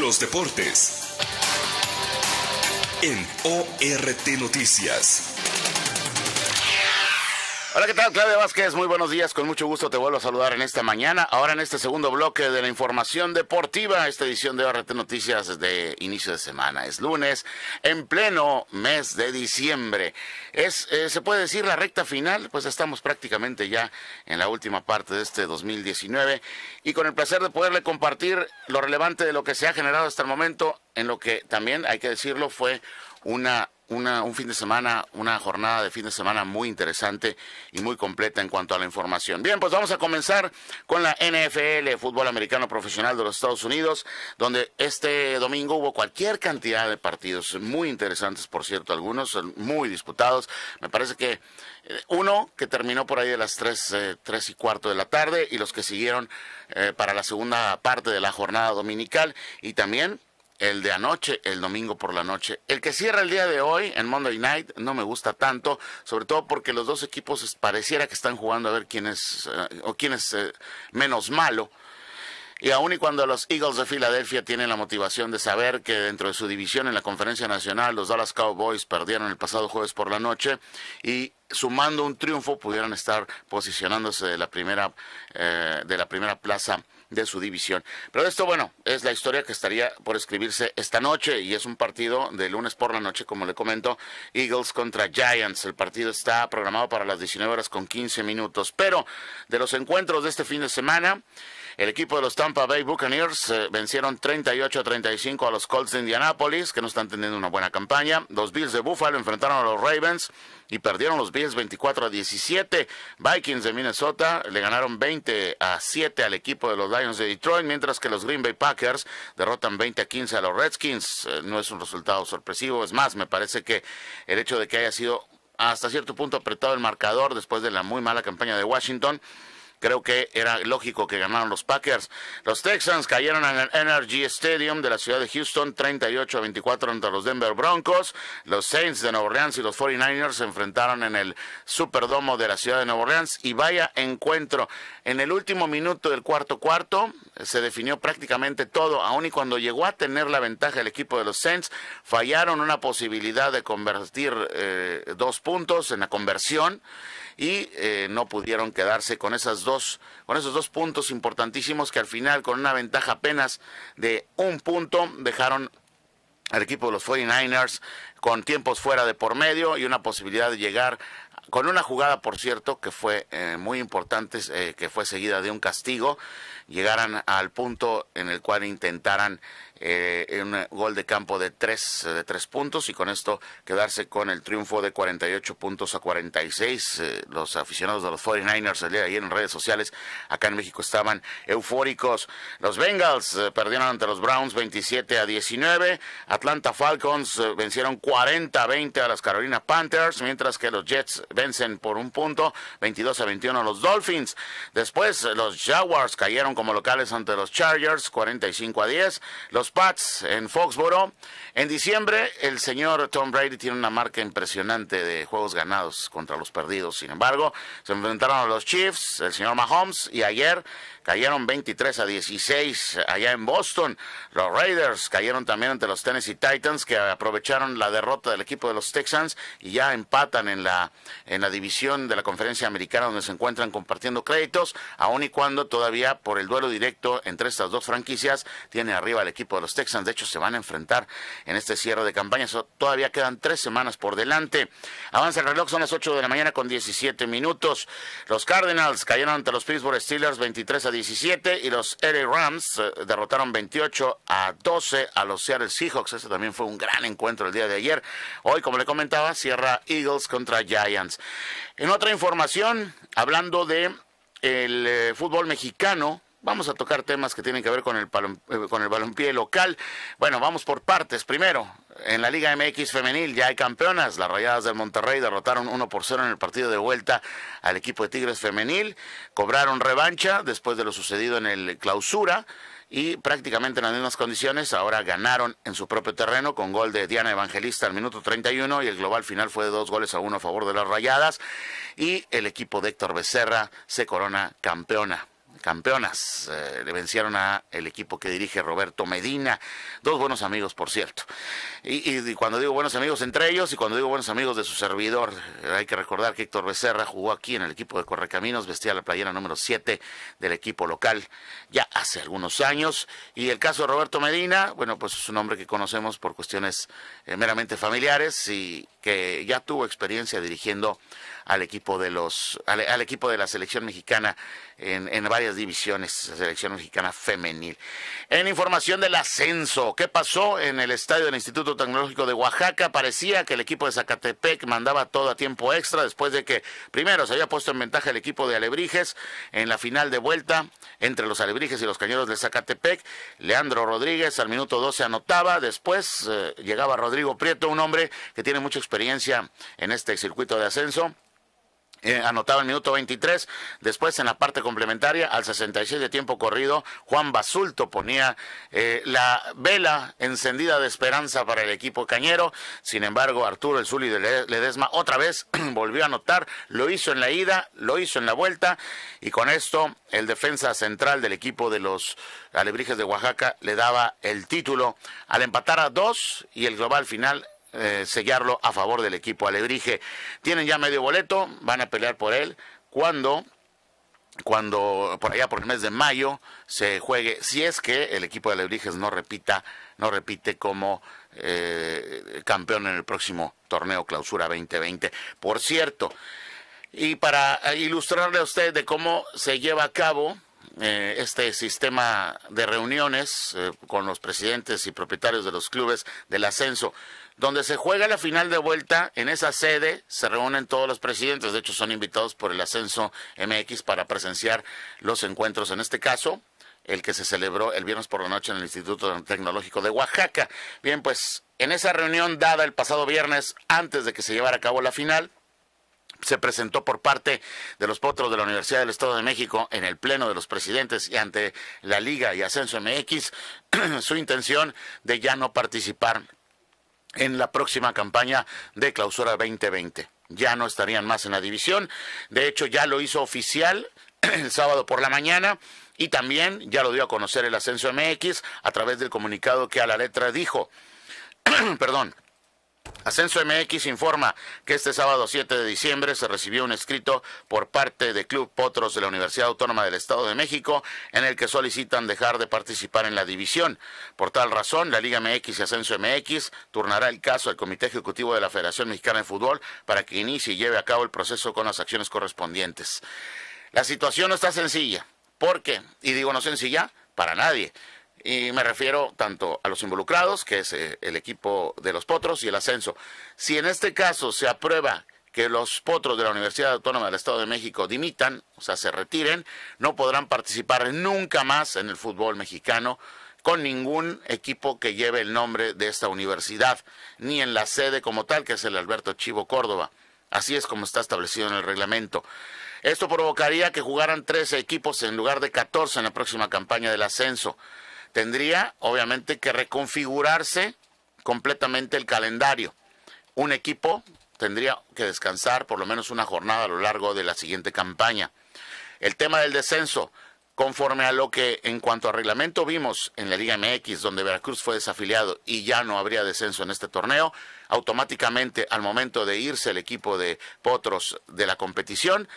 Los deportes en ORT Noticias. Hola, ¿qué tal? Claudia Vázquez, muy buenos días. Con mucho gusto te vuelvo a saludar en esta mañana. Ahora en este segundo bloque de la información deportiva, esta edición de RT Noticias de inicio de semana. Es lunes, en pleno mes de diciembre. Es, eh, se puede decir, la recta final, pues estamos prácticamente ya en la última parte de este 2019. Y con el placer de poderle compartir lo relevante de lo que se ha generado hasta el momento, en lo que también, hay que decirlo, fue una una, un fin de semana, una jornada de fin de semana muy interesante y muy completa en cuanto a la información. Bien, pues vamos a comenzar con la NFL, fútbol americano profesional de los Estados Unidos, donde este domingo hubo cualquier cantidad de partidos muy interesantes, por cierto, algunos muy disputados. Me parece que eh, uno que terminó por ahí de las 3, eh, y cuarto de la tarde y los que siguieron eh, para la segunda parte de la jornada dominical y también el de anoche, el domingo por la noche. El que cierra el día de hoy en Monday Night no me gusta tanto, sobre todo porque los dos equipos pareciera que están jugando a ver quién es eh, o quién es eh, menos malo. Y aun y cuando los Eagles de Filadelfia tienen la motivación de saber que dentro de su división en la Conferencia Nacional los Dallas Cowboys perdieron el pasado jueves por la noche y sumando un triunfo pudieran estar posicionándose de la primera eh, de la primera plaza de su división. Pero esto, bueno, es la historia que estaría por escribirse esta noche y es un partido de lunes por la noche, como le comento, Eagles contra Giants. El partido está programado para las 19 horas con 15 minutos. Pero de los encuentros de este fin de semana, el equipo de los Tampa Bay Buccaneers eh, vencieron 38 a 35 a los Colts de Indianapolis, que no están teniendo una buena campaña. Los Bills de Buffalo enfrentaron a los Ravens y perdieron los Bills 24 a 17. Vikings de Minnesota le ganaron 20 a 7 al equipo de los Lions de Detroit, mientras que los Green Bay Packers derrotan 20 a 15 a los Redskins. Eh, no es un resultado sorpresivo, es más, me parece que el hecho de que haya sido hasta cierto punto apretado el marcador después de la muy mala campaña de Washington Creo que era lógico que ganaron los Packers. Los Texans cayeron en el Energy Stadium de la ciudad de Houston 38 a 24 ante los Denver Broncos. Los Saints de Nueva Orleans y los 49ers se enfrentaron en el Superdomo de la ciudad de Nueva Orleans y vaya encuentro. En el último minuto del cuarto cuarto se definió prácticamente todo, aun y cuando llegó a tener la ventaja el equipo de los Saints, fallaron una posibilidad de convertir eh, dos puntos en la conversión y eh, no pudieron quedarse con esas dos con esos dos puntos importantísimos que al final con una ventaja apenas de un punto dejaron al equipo de los 49ers con tiempos fuera de por medio y una posibilidad de llegar con una jugada, por cierto, que fue eh, muy importante, eh, que fue seguida de un castigo, llegaran al punto en el cual intentaran eh, un eh, gol de campo de tres, eh, de tres puntos y con esto quedarse con el triunfo de 48 puntos a 46. Eh, los aficionados de los 49ers el ayer en redes sociales acá en México estaban eufóricos. Los Bengals perdieron ante los Browns 27 a 19. Atlanta Falcons vencieron 40 a 20 a las Carolina Panthers, mientras que los Jets vencen por un punto 22 a 21 a los Dolphins. Después los Jaguars cayeron como locales ante los Chargers 45 a 10. Los Pats en Foxboro. En diciembre, el señor Tom Brady tiene una marca impresionante de juegos ganados contra los perdidos. Sin embargo, se enfrentaron a los Chiefs, el señor Mahomes, y ayer cayeron 23 a 16 allá en Boston. Los Raiders cayeron también ante los Tennessee Titans, que aprovecharon la derrota del equipo de los Texans y ya empatan en la, en la división de la conferencia americana donde se encuentran compartiendo créditos, aun y cuando todavía por el duelo directo entre estas dos franquicias tiene arriba el equipo de los Texans. De hecho, se van a enfrentar en este cierre de campaña. todavía quedan tres semanas por delante. Avanza el reloj, son las 8 de la mañana con 17 minutos. Los Cardinals cayeron ante los Pittsburgh Steelers 23 a 17 y los LA Rams eh, derrotaron 28 a 12 a los Seattle Seahawks. Ese también fue un gran encuentro el día de ayer. Hoy, como le comentaba, cierra Eagles contra Giants. En otra información, hablando de el eh, fútbol mexicano, Vamos a tocar temas que tienen que ver con el, eh, con el balompié local. Bueno, vamos por partes. Primero, en la Liga MX femenil ya hay campeonas. Las Rayadas del Monterrey derrotaron 1 por 0 en el partido de vuelta al equipo de Tigres femenil. Cobraron revancha después de lo sucedido en el clausura y prácticamente en las mismas condiciones. Ahora ganaron en su propio terreno con gol de Diana Evangelista al minuto 31 y el global final fue de dos goles a uno a favor de las Rayadas y el equipo de Héctor Becerra se corona campeona campeonas. Eh, le vencieron a el equipo que dirige Roberto Medina. Dos buenos amigos, por cierto. Y, cuando digo buenos amigos entre ellos y cuando digo buenos amigos de su servidor, eh, hay que recordar que Héctor Becerra jugó aquí en el equipo de Correcaminos, vestía la playera número 7 del equipo local ya hace algunos años. Y el caso de Roberto Medina, bueno, pues es un hombre que conocemos por cuestiones eh, meramente familiares y que ya tuvo experiencia dirigiendo al equipo de los al equipo de la selección mexicana en, en varias divisiones, selección mexicana femenil. En información del ascenso, ¿qué pasó en el estadio del Instituto Tecnológico de Oaxaca? Parecía que el equipo de Zacatepec mandaba todo a tiempo extra después de que primero se había puesto en ventaja el equipo de Alebrijes en la final de vuelta entre los Alebrijes y los Cañeros de Zacatepec. Leandro Rodríguez al minuto 12 anotaba, después eh, llegaba Rodrigo Prieto, un hombre que tiene mucha experiencia en este circuito de ascenso eh, anotaba el minuto 23. Después, en la parte complementaria, al 66 de tiempo corrido, Juan Basulto ponía eh, la vela encendida de esperanza para el equipo cañero. Sin embargo, Arturo El Zuli de Ledesma otra vez volvió a anotar. Lo hizo en la ida, lo hizo en la vuelta. Y con esto, el defensa central del equipo de los Alebrijes de Oaxaca le daba el título al empatar a dos y el global final eh, sellarlo a favor del equipo Alebrije. Tienen ya medio boleto, van a pelear por él. Cuando cuando por allá por el mes de mayo se juegue, si es que el equipo de Alebrijes no repita, no repite como eh, campeón en el próximo torneo Clausura 2020. Por cierto, y para ilustrarle a usted de cómo se lleva a cabo eh, este sistema de reuniones con los presidentes y propietarios de los clubes del ascenso, donde se juega la final de vuelta. En esa sede se reúnen todos los presidentes, de hecho son invitados por el ascenso MX para presenciar los encuentros, en este caso el que se celebró el viernes por la noche en el Instituto Tecnológico de Oaxaca. Bien, pues en esa reunión dada el pasado viernes, antes de que se llevara a cabo la final, se presentó por parte de los potros de la Universidad del Estado de México en el Pleno de los Presidentes y ante la Liga y Ascenso MX su intención de ya no participar en la próxima campaña de clausura 2020. Ya no estarían más en la división. De hecho, ya lo hizo oficial el sábado por la mañana. Y también ya lo dio a conocer el Ascenso MX a través del comunicado que a la letra dijo, perdón, Ascenso MX informa que este sábado 7 de diciembre se recibió un escrito por parte de Club Potros de la Universidad Autónoma del Estado de México en el que solicitan dejar de participar en la división. Por tal razón, la Liga MX y Ascenso MX turnará el caso al Comité Ejecutivo de la Federación Mexicana de Fútbol para que inicie y lleve a cabo el proceso con las acciones correspondientes. La situación no está sencilla, ¿Por qué? y digo no sencilla, para nadie y me refiero tanto a los involucrados, que es eh, el equipo de los potros, y el ascenso. Si en este caso se aprueba que los potros de la Universidad Autónoma del Estado de México dimitan, o sea, se retiren, no podrán participar nunca más en el fútbol mexicano con ningún equipo que lleve el nombre de esta universidad, ni en la sede como tal, que es el Alberto Chivo Córdoba. Así es como está establecido en el reglamento. Esto provocaría que jugaran 13 equipos en lugar de 14 en la próxima campaña del ascenso tendría obviamente que reconfigurarse completamente el calendario. Un equipo tendría que descansar por lo menos una jornada a lo largo de la siguiente campaña. El tema del descenso, conforme a lo que en cuanto a reglamento vimos en la Liga MX, donde Veracruz fue desafiliado y ya no habría descenso en este torneo, automáticamente al momento de irse el equipo de Potros de la competición,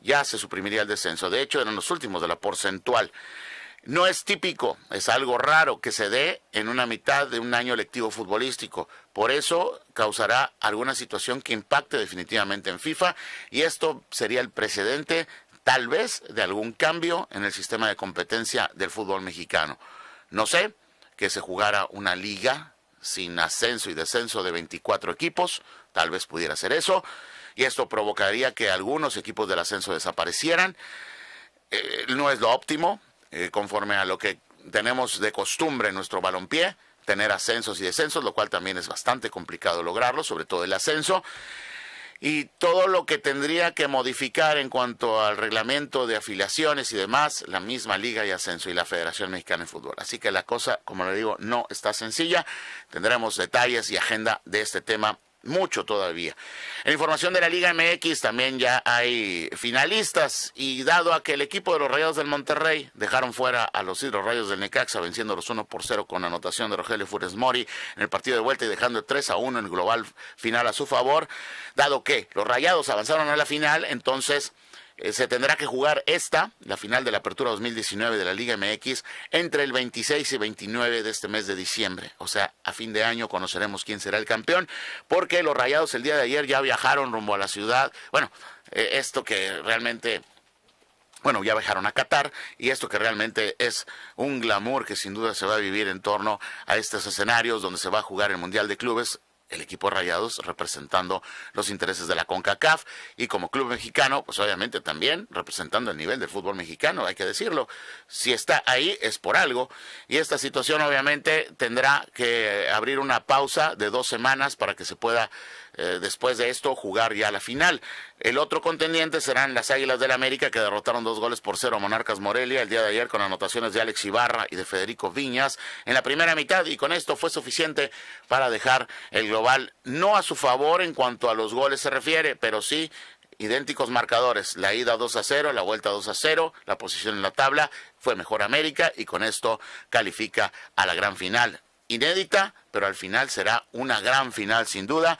ya se suprimiría el descenso. De hecho, eran los últimos de la porcentual. No es típico, es algo raro que se dé en una mitad de un año lectivo futbolístico. Por eso causará alguna situación que impacte definitivamente en FIFA y esto sería el precedente tal vez de algún cambio en el sistema de competencia del fútbol mexicano. No sé, que se jugara una liga sin ascenso y descenso de 24 equipos, tal vez pudiera ser eso, y esto provocaría que algunos equipos del ascenso desaparecieran. Eh, no es lo óptimo, eh, conforme a lo que tenemos de costumbre en nuestro balompié, tener ascensos y descensos, lo cual también es bastante complicado lograrlo, sobre todo el ascenso. Y todo lo que tendría que modificar en cuanto al reglamento de afiliaciones y demás, la misma Liga y Ascenso y la Federación Mexicana de Fútbol. Así que la cosa, como le digo, no está sencilla. Tendremos detalles y agenda de este tema mucho todavía. En información de la Liga MX también ya hay finalistas y dado a que el equipo de los Rayados del Monterrey dejaron fuera a los Hidros Rayos del Necaxa venciéndolos 1 por 0 con anotación de Rogelio Funes Mori en el partido de vuelta y dejando 3 a 1 en el global final a su favor, dado que los Rayados avanzaron a la final, entonces eh, se tendrá que jugar esta, la final de la Apertura 2019 de la Liga MX, entre el 26 y 29 de este mes de diciembre. O sea, a fin de año conoceremos quién será el campeón, porque los Rayados el día de ayer ya viajaron rumbo a la ciudad. Bueno, eh, esto que realmente bueno, ya viajaron a Qatar y esto que realmente es un glamour que sin duda se va a vivir en torno a estos escenarios donde se va a jugar el Mundial de Clubes el equipo Rayados representando los intereses de la CONCACAF y como club mexicano, pues obviamente también representando el nivel del fútbol mexicano, hay que decirlo. Si está ahí es por algo y esta situación obviamente tendrá que abrir una pausa de dos semanas para que se pueda eh, después de esto jugar ya la final. El otro contendiente serán las Águilas del América que derrotaron dos goles por cero a Monarcas Morelia el día de ayer con anotaciones de Alex Ibarra y de Federico Viñas en la primera mitad y con esto fue suficiente para dejar el global no a su favor en cuanto a los goles se refiere, pero sí idénticos marcadores, la ida 2 a 0, la vuelta 2 a 0, la posición en la tabla fue mejor América y con esto califica a la gran final. Inédita, pero al final será una gran final sin duda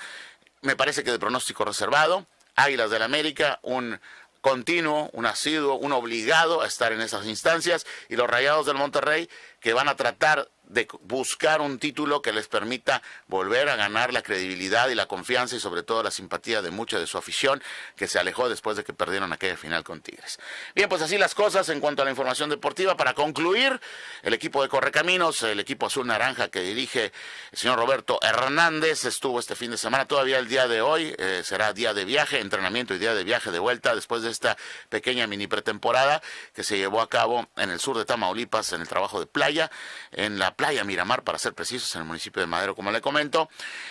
me parece que de pronóstico reservado. Águilas del América, un continuo, un asiduo, un obligado a estar en esas instancias. Y los Rayados del Monterrey, que van a tratar de buscar un título que les permita volver a ganar la credibilidad y la confianza y sobre todo la simpatía de mucha de su afición que se alejó después de que perdieron aquella final con Tigres. Bien, pues así las cosas en cuanto a la información deportiva. Para concluir, el equipo de Correcaminos, el equipo azul naranja que dirige el señor Roberto Hernández, estuvo este fin de semana, todavía el día de hoy eh, será día de viaje, entrenamiento y día de viaje de vuelta después de esta pequeña mini pretemporada que se llevó a cabo en el sur de Tamaulipas, en el trabajo de playa, en la playa Miramar, para ser precisos, en el municipio de Madero, como le comento.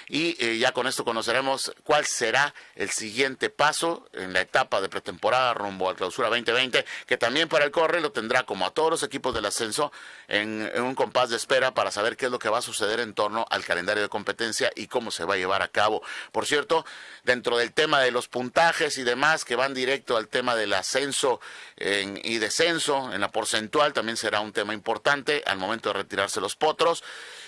Y eh, ya con esto conoceremos cuál será el siguiente paso en la etapa de pretemporada rumbo a clausura 2020, que también para el Corre lo tendrá como a todos los equipos del ascenso en, un compás de espera para saber qué es lo que va a suceder en torno al calendario de competencia y cómo se va a llevar a cabo. Por cierto, dentro del tema de los puntajes y demás que van directo al tema del ascenso eh, y descenso en la porcentual, también será un tema importante al momento de retirarse los potros.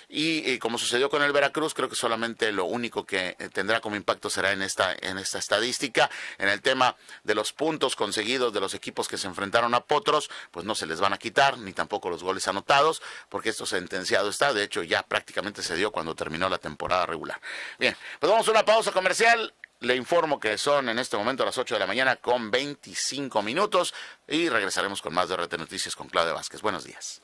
Y, como sucedió con el Veracruz, creo que solamente lo único que eh, tendrá como impacto será en esta, en esta estadística. En el tema de los puntos conseguidos de los equipos que se enfrentaron a Potros, pues no se les van a quitar, ni tampoco los goles anotados, porque esto sentenciado está. De hecho, ya prácticamente se dio cuando terminó la temporada regular. Bien, pues vamos a una pausa comercial. Le informo que son en este momento las 8 de la mañana con 25 minutos y regresaremos con más de Rete Noticias con Claudia Vázquez. Buenos días.